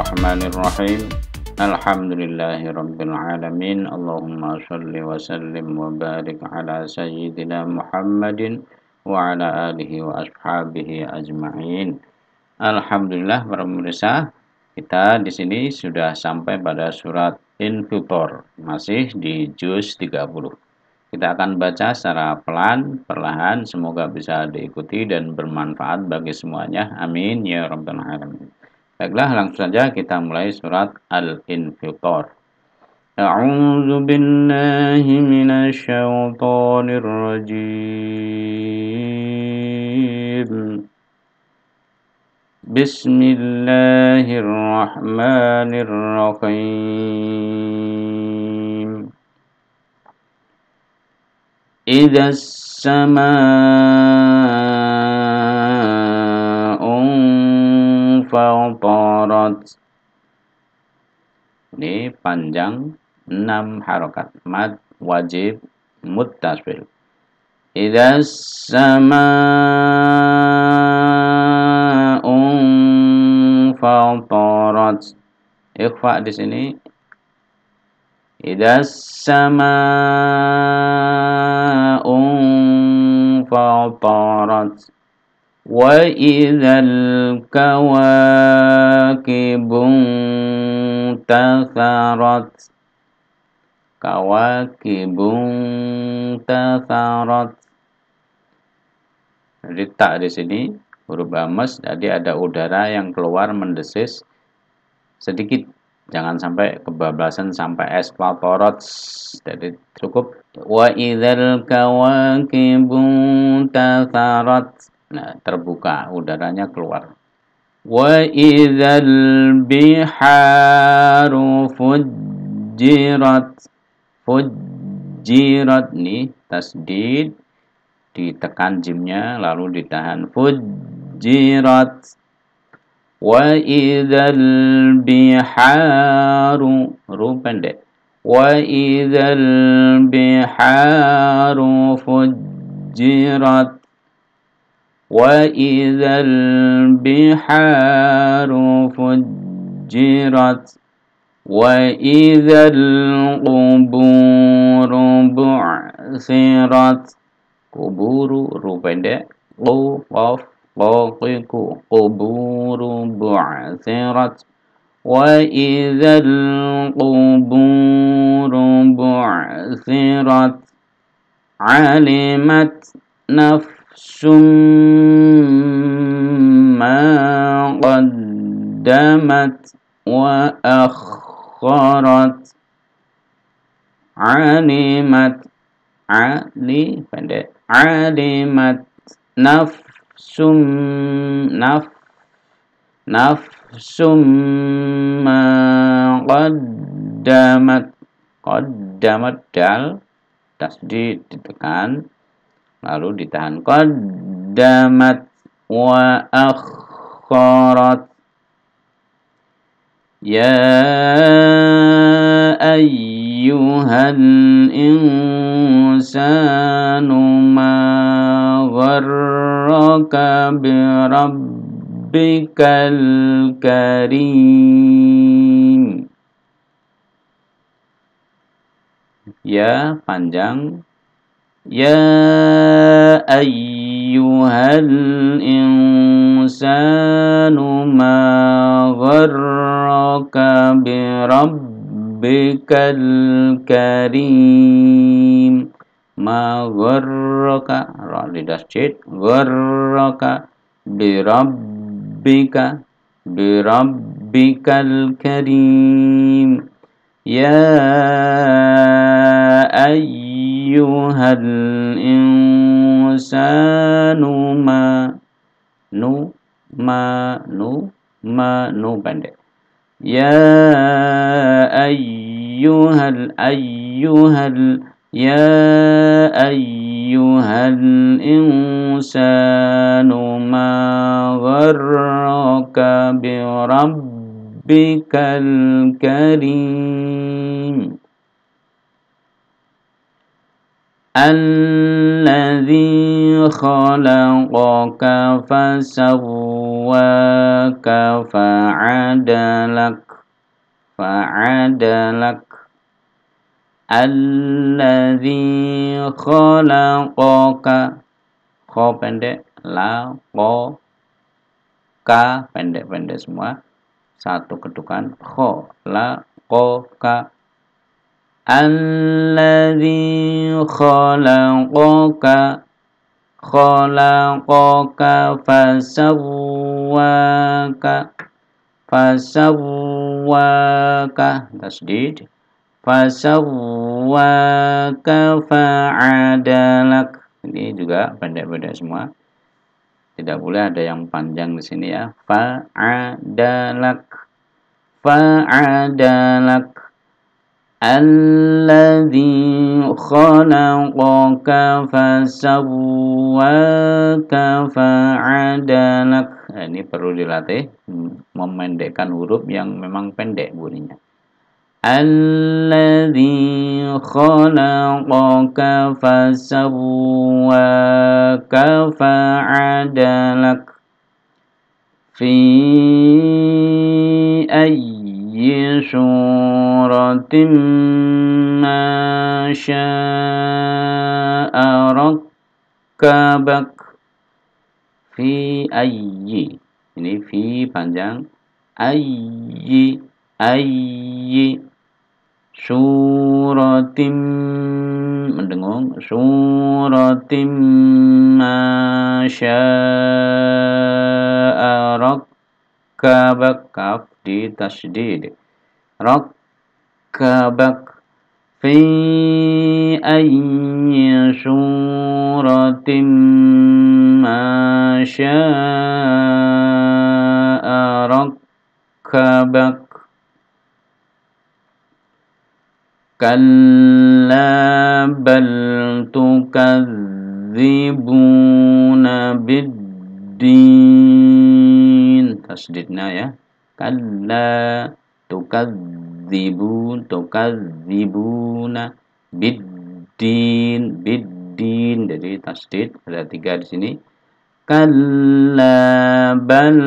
Bismillahirrahmanirrahim. Alhamdulillahirabbil alamin. Allahumma salli wa sallim wa barik ala sayyidina Muhammadin wa ala alihi wa ashabihi ajmain. Alhamdulillah para pemirsa, kita di sini sudah sampai pada surat Infitor, masih di juz 30. Kita akan baca secara pelan, perlahan, semoga bisa diikuti dan bermanfaat bagi semuanya. Amin ya rabbal alamin. Baiklah, langsung saja kita mulai surat al infitar A'udzu billahi minasy rajim. Bismillahirrahmanirrahim. Idza samaa Ini panjang 6 harokat. Mad wajib mutasbil. Ida sama fautorot. Ikhfa di sini. Ida sama fautorot. وإذا الكواكب انتثرت كواكب انتثرت jadi tak di sini huruf amas jadi ada udara yang keluar mendesis sedikit jangan sampai kebablasan sampai es torot jadi cukup wa idzal kawakibun tatharat nah, terbuka udaranya keluar wa idzal biharu fujirat fujirat nih tasdid ditekan jimnya lalu ditahan fujirat wa idzal biharu ru pendek wa idzal biharu fujirat وإذا البحار فجرت وإذا القبور بعثرت قبور ربدا قوقف قاقك قبور بعثرت وإذا القبور بعثرت علمت نفس summa qaddamat wa akharat animat ali pendek animat naf nafsum naf nafsum ma qaddamat qaddamat dal tasdid ditekan lalu ditahan qaddamat wa akharat ya ayyuhan insanu ma gharraka bi rabbikal karim ya panjang يا أيها الإنسان ما غرك بربك الكريم ما غرك غرك بربك بربك الكريم يا أيها أيها الإنسان ما نو ما نو ما نو بند يا أيها الأيها ال يا أيها الإنسان ما غرك بربك الكريم الذي خلقك فسواك فعدلك فعدلك الذي خلقك خو pendek la ko ka pendek-pendek semua satu ketukan kho la ko ka الذي خلقك خلقك فسواك فسواك تسديد فسواك فعدلك ini juga pendek-pendek semua tidak boleh ada yang panjang di sini ya fa'adalak fa'adalak الذي خلقك فسواك فعدلك nah, ini perlu dilatih memendekkan huruf yang memang pendek bunyinya الذي خلقك فسواك فعدلك في أي سورة ما شاء ركبك في أي ini fi panjang ayyi ayyi suratim mendengung suratim masya'a rakkabak kaf di tasdid ركبك في أي سورة ما شاء ركبك كلا بل تكذبون بالدين تسجدنا يا كلا tukadzibun tukadzibuna biddin biddin jadi tasdid ada tiga di sini kalla bal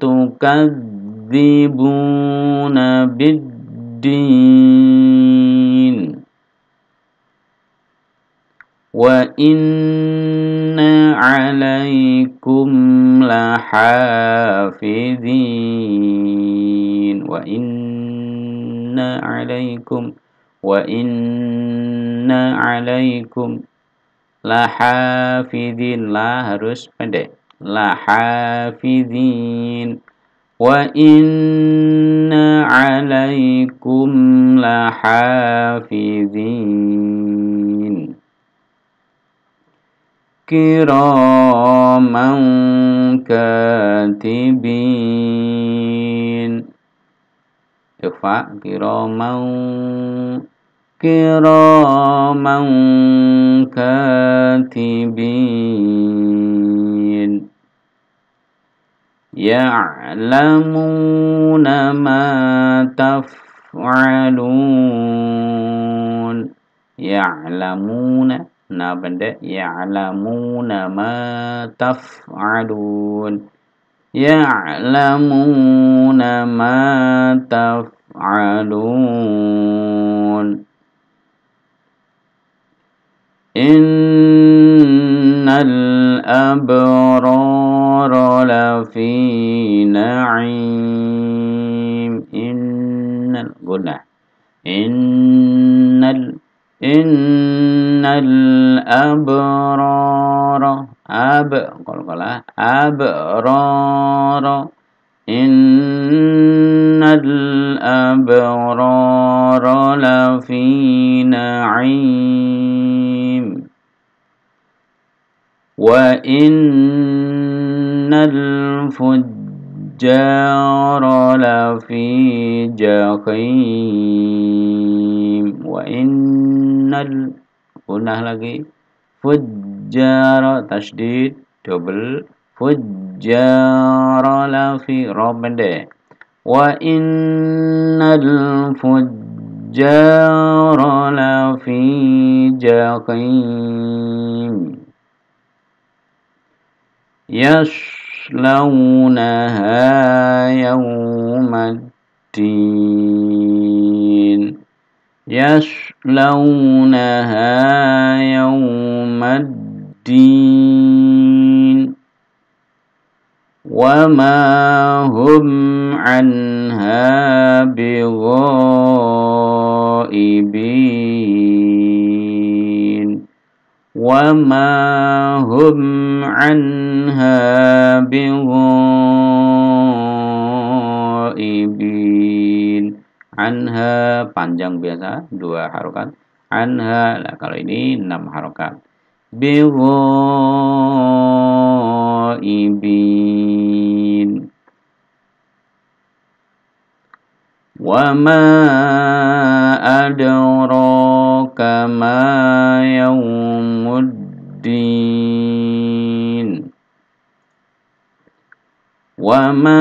tukadzibuna biddin وإنا عليكم لحافظين وإنا عليكم وإنا عليكم لحافظين لا harus pendek لحافظين وإن عليكم لحافظين كراما كاتبين اخفاء كراما كراما كاتبين يعلمون ما تفعلون يعلمون நான் يعلمون ما تفعلون يعلمون ما تفعلون إن الأبرار لفي نعيم إن قلنا إن إن إن الأبرار أب قل أبرار إن الأبرار لفي نعيم وإن الفجار لفي جحيم وإن قلنا lagi فجار تشديد double فجار لفي ربنا وإن الفجار لفي جحيم يصلونها يوم الدين يصلونها يصلونها يوم الدين وما هم عنها بغائبين وما هم عنها بغائبين anha panjang biasa dua harokat anha nah, kalau ini enam harokat ibin wama adraka kama yaumuddin wama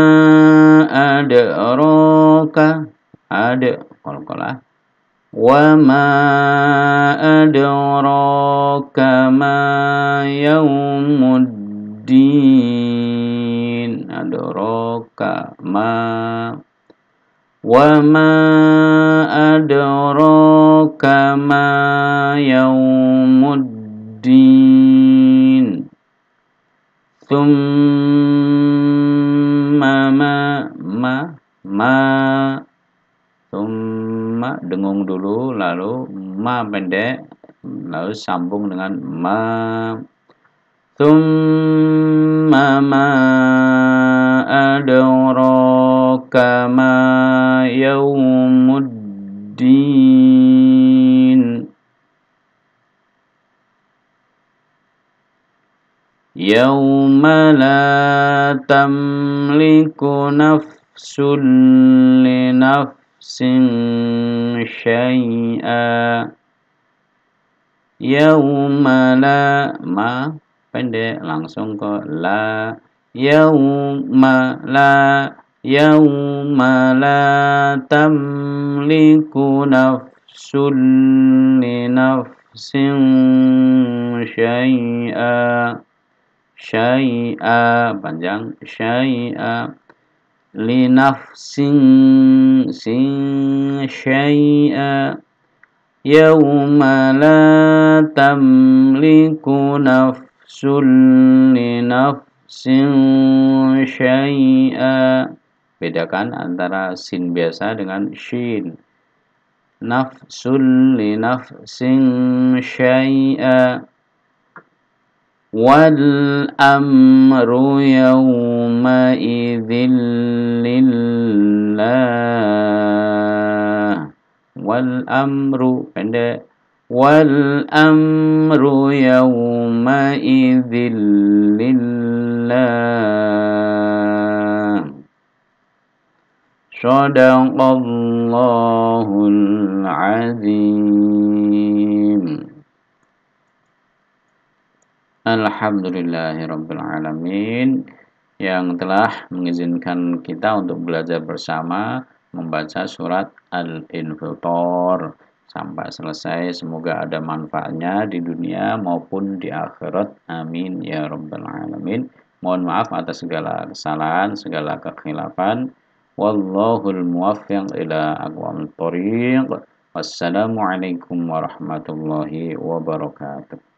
adraka ada kalau wa ma adraka ma yaumuddin adraka ma wa ma adraka ma yaumuddin thumma ma ma ma dengung dulu lalu ma pendek lalu sambung dengan ma tum ma adoro kama yaumuddin yauma la tamliku nafsun li نفس شيئا يوم لا ما pendek langsung ke la yauma la yauma la tamliku nafsun li nafsin syai'a syai'a panjang syai'a لنفسٍ شيئاً يوم لا تملك نفس لنفس شيئاً bedakan antara sin biasa dengan shin nafsul li nafsin syai'a والأمر يومئذ لله والأمر عند والأمر يومئذ لله صدق الله العظيم Alhamdulillahirrabbilalamin yang telah mengizinkan kita untuk belajar bersama membaca surat al infiltor sampai selesai. Semoga ada manfaatnya di dunia maupun di akhirat. Amin ya rabbal alamin. Mohon maaf atas segala kesalahan, segala kekhilafan. Wallahul muwaffiq ila aqwamit thoriq. Wassalamualaikum warahmatullahi wabarakatuh.